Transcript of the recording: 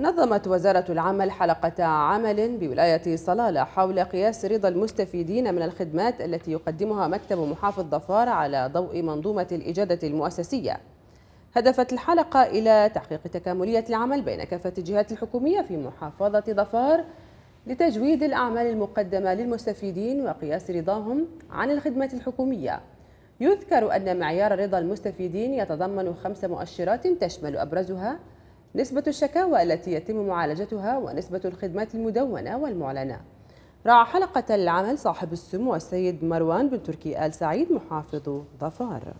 نظمت وزارة العمل حلقة عمل بولاية صلالة حول قياس رضا المستفيدين من الخدمات التي يقدمها مكتب محافظ ظفار على ضوء منظومة الإجادة المؤسسية هدفت الحلقة إلى تحقيق تكاملية العمل بين كافة الجهات الحكومية في محافظة ظفار لتجويد الأعمال المقدمة للمستفيدين وقياس رضاهم عن الخدمة الحكومية يذكر أن معيار رضا المستفيدين يتضمن خمس مؤشرات تشمل أبرزها نسبة الشكاوى التي يتم معالجتها ونسبة الخدمات المدونة والمعلنة رعى حلقة العمل صاحب السمو السيد مروان بن تركي آل سعيد محافظ ظفار